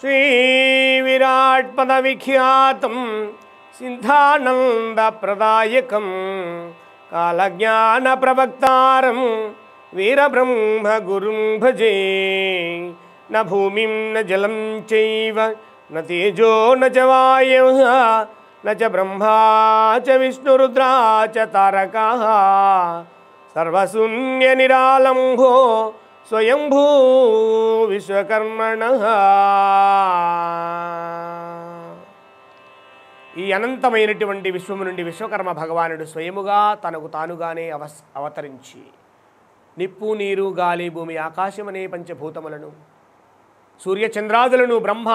श्रीविराट्मदविख्यातं सिद्धानन्दप्रदायकं कालज्ञानप्रवक्तारं वीरब्रह्मगुरुं भजे न भूमिं न जलं चैव न तेजो न च वायुः न च ब्रह्मा च विष्णुरुद्रा च तारकः सर्वशून्यनिरालम्भो స్వయంభూ విశ్వకర్మణ ఈ అనంతమైనటువంటి విశ్వము నుండి విశ్వకర్మ భగవానుడు స్వయముగా తనకు తానుగానే అవస్ అవతరించి నిప్పు నీరు గాలి భూమి ఆకాశమనే పంచభూతములను సూర్యచంద్రాదులను బ్రహ్మ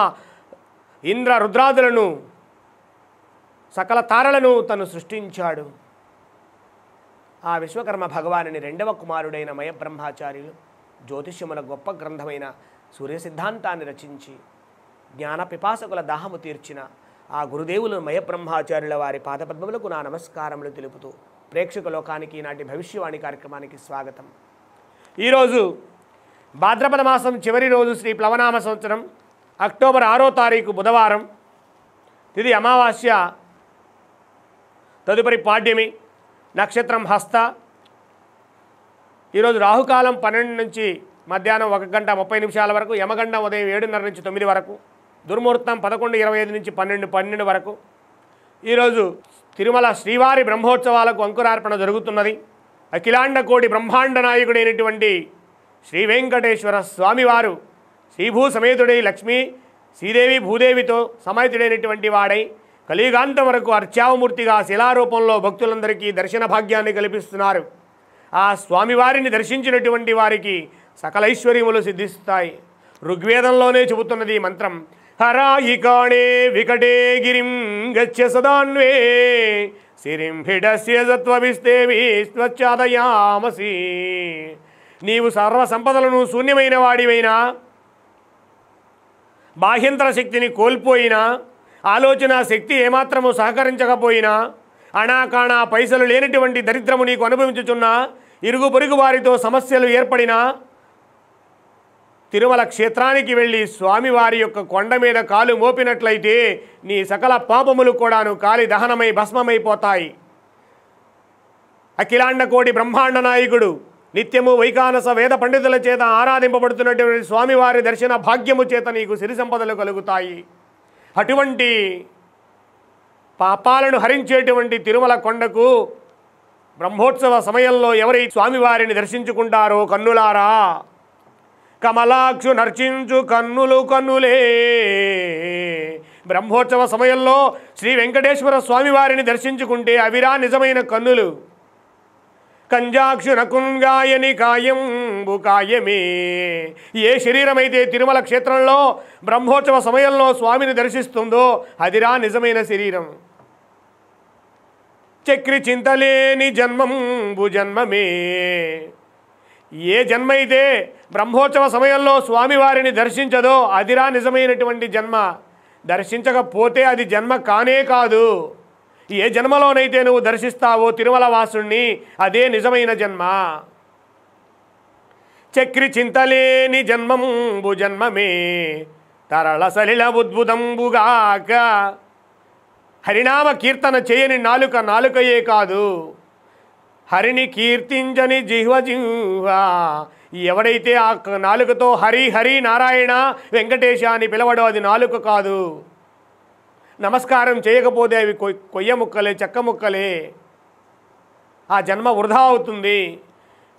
ఇంద్ర రుద్రాదులను సకల తారలను తను సృష్టించాడు ఆ విశ్వకర్మ భగవానుని రెండవ కుమారుడైన మయబ్రహ్మాచార్యులు జ్యోతిష్యముల గొప్ప గ్రంథమైన సూర్య సిద్ధాంతాన్ని రచించి జ్ఞాన పిపాసకుల దాహము తీర్చిన ఆ గురుదేవులు మయబ్రహ్మాచార్యుల వారి పాదపద్మములకు నా నమస్కారములు తెలుపుతూ ప్రేక్షక లోకానికి నాటి భవిష్యవాణి కార్యక్రమానికి స్వాగతం ఈరోజు భాద్రపద మాసం చివరి రోజు శ్రీ ప్లవనామ సంవత్సరం అక్టోబర్ ఆరో తారీఖు బుధవారం తిది అమావాస్య తదుపరి పాడ్యమి నక్షత్రం హస్త ఈరోజు రాహుకాలం పన్నెండు నుంచి మధ్యాహ్నం ఒక గంట ముప్పై నిమిషాల వరకు యమగండం ఉదయం ఏడున్నర నుంచి తొమ్మిది వరకు దుర్ముహూర్తం పదకొండు ఇరవై ఐదు నుంచి పన్నెండు పన్నెండు వరకు ఈరోజు తిరుమల శ్రీవారి బ్రహ్మోత్సవాలకు అంకురార్పణ జరుగుతున్నది అఖిలాండ కోటి బ్రహ్మాండ నాయకుడైనటువంటి శ్రీ వెంకటేశ్వర స్వామివారు శ్రీభూ సమేతుడై లక్ష్మి శ్రీదేవి భూదేవితో సమేతుడైనటువంటి వాడై కలిగాంతం వరకు అర్చావమూర్తిగా శిలారూపంలో భక్తులందరికీ దర్శన భాగ్యాన్ని కల్పిస్తున్నారు ఆ స్వామివారిని దర్శించినటువంటి వారికి సకల ఐశ్వర్యములు సిద్ధిస్తాయి ఋగ్వేదంలోనే చెబుతున్నది ఈ మంత్రం హరాయి కాణే వికటే గిరిం గచ్చ సదాన్వే సిరిం హిడస్య స్వచ్ఛాదయామసి నీవు సర్వ సంపదలను శూన్యమైన వాడివైనా బాహ్యంతర శక్తిని కోల్పోయినా ఆలోచన శక్తి ఏమాత్రము సహకరించకపోయినా అణాకాణా పైసలు లేనటువంటి దరిద్రము నీకు అనుభవించుచున్నా ఇరుగు పొరుగు వారితో సమస్యలు ఏర్పడిన తిరుమల క్షేత్రానికి వెళ్ళి స్వామివారి యొక్క కొండ మీద కాలు మోపినట్లయితే నీ సకల పాపములు కూడాను కాలి దహనమై భస్మమైపోతాయి అఖిలాండ కోటి బ్రహ్మాండ నాయకుడు నిత్యము వైకానస వేద పండితుల చేత ఆరాధింపబడుతున్నటువంటి స్వామివారి దర్శన భాగ్యము చేత నీకు సిరి సంపదలు కలుగుతాయి అటువంటి పాపాలను హరించేటువంటి తిరుమల కొండకు బ్రహ్మోత్సవ సమయంలో ఎవరి స్వామివారిని దర్శించుకుంటారో కన్నులారా కమలాక్షు నర్చించు కన్నులు కన్నులే బ్రహ్మోత్సవ సమయంలో శ్రీ వెంకటేశ్వర స్వామివారిని దర్శించుకుంటే అవిరా నిజమైన కన్నులు కంజాక్షు నకుంగాయని కాయంబు కాయమే ఏ శరీరమైతే తిరుమల క్షేత్రంలో బ్రహ్మోత్సవ సమయంలో స్వామిని దర్శిస్తుందో అదిరా నిజమైన శరీరం చక్రి చింతలేని జన్మంబు జన్మమే ఏ జన్మైతే బ్రహ్మోత్సవ సమయంలో స్వామివారిని దర్శించదో అదిరా నిజమైనటువంటి జన్మ దర్శించకపోతే అది జన్మ కానే కాదు ఏ జన్మలోనైతే నువ్వు దర్శిస్తావో తిరుమల వాసుణ్ణి అదే నిజమైన జన్మ చక్రి చింతలేని జన్మంబు జన్మమే తరళ సలిల ఉద్భుతంబుగాక హరినామ కీర్తన చేయని నాలుక నాలుకయే కాదు హరిని కీర్తించని జిహ్వ జిహ్వ ఎవడైతే ఆ నాలుకతో హరి హరి నారాయణ వెంకటేశ అని పిలవడం అది నాలుక కాదు నమస్కారం చేయకపోతే అవి కొయ్య ముక్కలే చెక్క ముక్కలే ఆ జన్మ వృధా అవుతుంది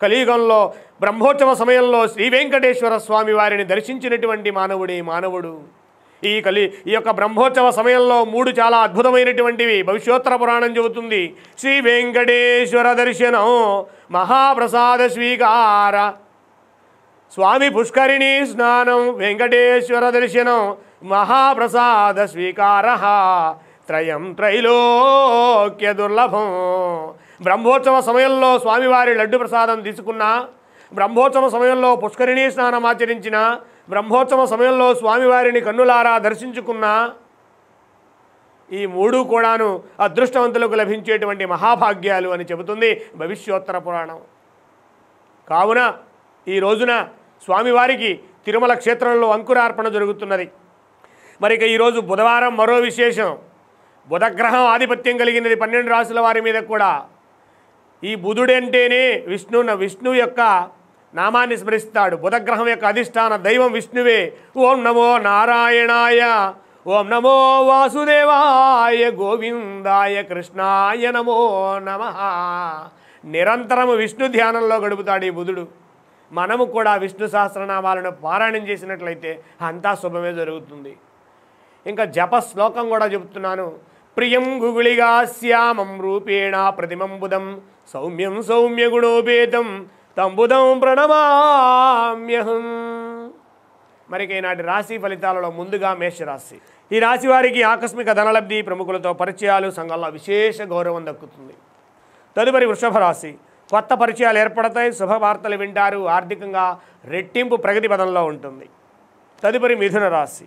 కలియుగంలో బ్రహ్మోత్సవ సమయంలో శ్రీ వెంకటేశ్వర స్వామి వారిని దర్శించినటువంటి మానవుడే మానవుడు ఈ కలి ఈ యొక్క బ్రహ్మోత్సవ సమయంలో మూడు చాలా అద్భుతమైనటువంటివి భవిష్యోత్తర పురాణం చెబుతుంది శ్రీ వెంకటేశ్వర దర్శనం మహాప్రసాద స్వీకార స్వామి పుష్కరిణి స్నానం వెంకటేశ్వర దర్శనం మహాప్రసాద స్వీకార త్రయం త్రైలోక్య దుర్లభం బ్రహ్మోత్సవ సమయంలో స్వామివారి లడ్డు ప్రసాదం తీసుకున్న బ్రహ్మోత్సవ సమయంలో పుష్కరిణీ స్నానం ఆచరించిన బ్రహ్మోత్సవ సమయంలో స్వామివారిని కన్నులారా దర్శించుకున్న ఈ మూడు కూడాను అదృష్టవంతులకు లభించేటువంటి మహాభాగ్యాలు అని చెబుతుంది భవిష్యోత్తర పురాణం కావున ఈ రోజున స్వామివారికి తిరుమల క్షేత్రంలో అంకురార్పణ జరుగుతున్నది ఇక ఈరోజు బుధవారం మరో విశేషం బుధగ్రహం ఆధిపత్యం కలిగినది పన్నెండు రాసుల వారి మీద కూడా ఈ బుధుడంటేనే విష్ణు విష్ణు యొక్క నామాన్ని స్మరిస్తాడు బుధగ్రహం యొక్క అధిష్టాన దైవం విష్ణువే ఓం నమో నారాయణాయ ఓం నమో వాసుదేవాయ గోవిందాయ కృష్ణాయ నమో నమ నిరంతరము విష్ణు ధ్యానంలో గడుపుతాడు ఈ బుధుడు మనము కూడా విష్ణు సహస్రనామాలను పారాయణం చేసినట్లయితే అంతా శుభమే జరుగుతుంది ఇంకా జప శ్లోకం కూడా చెబుతున్నాను ప్రియం గుగుళిగా శ్యామం రూపేణ ప్రతిమంబుదం సౌమ్యం సౌమ్య గుణోపేతం తంబుదం ప్రణమామ్యహం మరికి ఈనాటి రాశి ఫలితాలలో ముందుగా మేషరాశి ఈ రాశి వారికి ఆకస్మిక ధనలబ్ధి ప్రముఖులతో పరిచయాలు సంఘాల్లో విశేష గౌరవం దక్కుతుంది తదుపరి వృషభ రాశి కొత్త పరిచయాలు ఏర్పడతాయి శుభవార్తలు వింటారు ఆర్థికంగా రెట్టింపు ప్రగతి పదంలో ఉంటుంది తదుపరి మిథున రాశి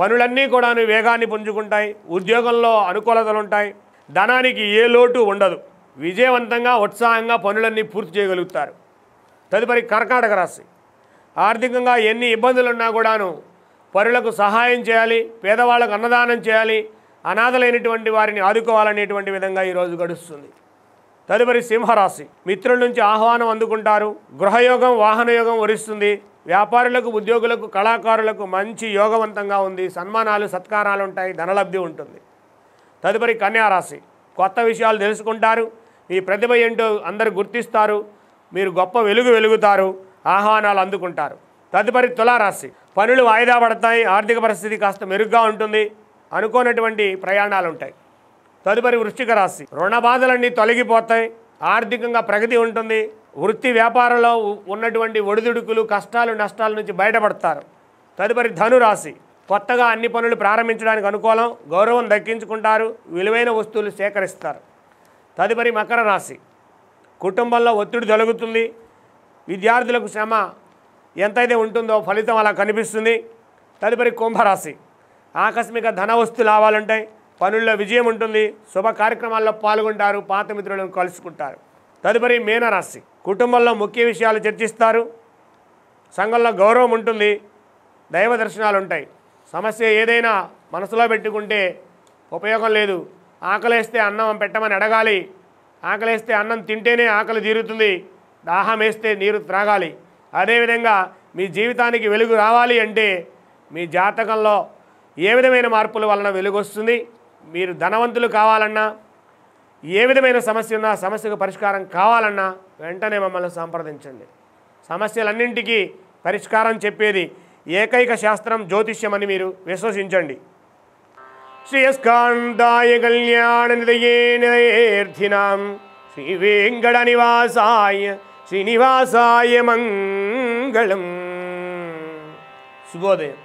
పనులన్నీ కూడా వేగాన్ని పుంజుకుంటాయి ఉద్యోగంలో అనుకూలతలు ఉంటాయి ధనానికి ఏ లోటు ఉండదు విజయవంతంగా ఉత్సాహంగా పనులన్నీ పూర్తి చేయగలుగుతారు తదుపరి కర్కాటక రాశి ఆర్థికంగా ఎన్ని ఇబ్బందులు ఉన్నా కూడాను పరులకు సహాయం చేయాలి పేదవాళ్ళకు అన్నదానం చేయాలి అనాథలైనటువంటి వారిని ఆదుకోవాలనేటువంటి విధంగా ఈరోజు గడుస్తుంది తదుపరి సింహరాశి మిత్రుల నుంచి ఆహ్వానం అందుకుంటారు గృహయోగం వాహనయోగం వరిస్తుంది వ్యాపారులకు ఉద్యోగులకు కళాకారులకు మంచి యోగవంతంగా ఉంది సన్మానాలు సత్కారాలు ఉంటాయి ధనలబ్ధి ఉంటుంది తదుపరి కన్యారాశి కొత్త విషయాలు తెలుసుకుంటారు ఈ ప్రతిభ ఏంటో అందరు గుర్తిస్తారు మీరు గొప్ప వెలుగు వెలుగుతారు ఆహ్వానాలు అందుకుంటారు తదుపరి తులారాశి పనులు వాయిదా పడతాయి ఆర్థిక పరిస్థితి కాస్త మెరుగ్గా ఉంటుంది అనుకోనటువంటి ప్రయాణాలు ఉంటాయి తదుపరి వృష్టిక రాశి రుణ బాధలన్నీ తొలగిపోతాయి ఆర్థికంగా ప్రగతి ఉంటుంది వృత్తి వ్యాపారంలో ఉన్నటువంటి ఒడిదుడుకులు కష్టాలు నష్టాల నుంచి బయటపడతారు తదుపరి ధనురాశి కొత్తగా అన్ని పనులు ప్రారంభించడానికి అనుకూలం గౌరవం దక్కించుకుంటారు విలువైన వస్తువులు సేకరిస్తారు తదుపరి మకర రాశి కుటుంబంలో ఒత్తిడి జరుగుతుంది విద్యార్థులకు శ్రమ ఎంతైతే ఉంటుందో ఫలితం అలా కనిపిస్తుంది తదుపరి కుంభరాశి ఆకస్మిక ధన లాభాలుంటాయి పనుల్లో విజయం ఉంటుంది శుభ కార్యక్రమాల్లో పాల్గొంటారు పాత మిత్రులను కలుసుకుంటారు తదుపరి మీనరాశి కుటుంబంలో ముఖ్య విషయాలు చర్చిస్తారు సంఘంలో గౌరవం ఉంటుంది దైవ దర్శనాలు ఉంటాయి సమస్య ఏదైనా మనసులో పెట్టుకుంటే ఉపయోగం లేదు ఆకలేస్తే అన్నం పెట్టమని అడగాలి ఆకలేస్తే అన్నం తింటేనే ఆకలి తీరుతుంది దాహం వేస్తే నీరు త్రాగాలి అదేవిధంగా మీ జీవితానికి వెలుగు రావాలి అంటే మీ జాతకంలో ఏ విధమైన మార్పుల వలన వెలుగు వస్తుంది మీరు ధనవంతులు కావాలన్నా ఏ విధమైన సమస్య ఉన్నా సమస్యకు పరిష్కారం కావాలన్నా వెంటనే మమ్మల్ని సంప్రదించండి సమస్యలన్నింటికీ పరిష్కారం చెప్పేది ఏకైక శాస్త్రం జ్యోతిష్యం అని మీరు విశ్వసించండి ஸ்ரீயஸ்காந்தாய கல்யாண நிலையே நிலையேர்த்தினாம் ஸ்ரீ வேங்கட நிவாசாய ஸ்ரீனிவாசாய மங்களம் சுபோதயம்